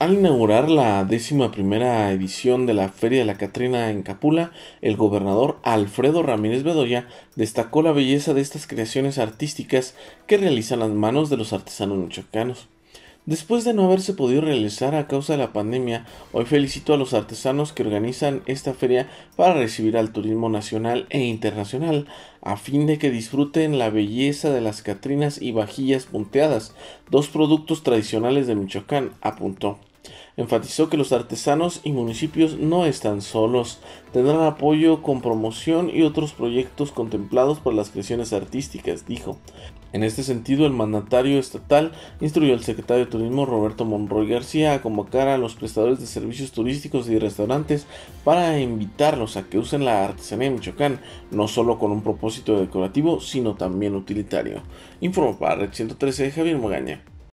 Al inaugurar la décima primera edición de la Feria de la Catrina en Capula, el gobernador Alfredo Ramírez Bedoya destacó la belleza de estas creaciones artísticas que realizan las manos de los artesanos michoacanos. Después de no haberse podido realizar a causa de la pandemia, hoy felicito a los artesanos que organizan esta feria para recibir al turismo nacional e internacional, a fin de que disfruten la belleza de las catrinas y vajillas punteadas, dos productos tradicionales de Michoacán, apuntó. Enfatizó que los artesanos y municipios no están solos, tendrán apoyo con promoción y otros proyectos contemplados para las creaciones artísticas, dijo. En este sentido, el mandatario estatal instruyó al secretario de Turismo Roberto Monroy García a convocar a los prestadores de servicios turísticos y restaurantes para invitarlos a que usen la artesanía de Michoacán, no solo con un propósito decorativo, sino también utilitario. Informó para Red 113 Javier Mogaña.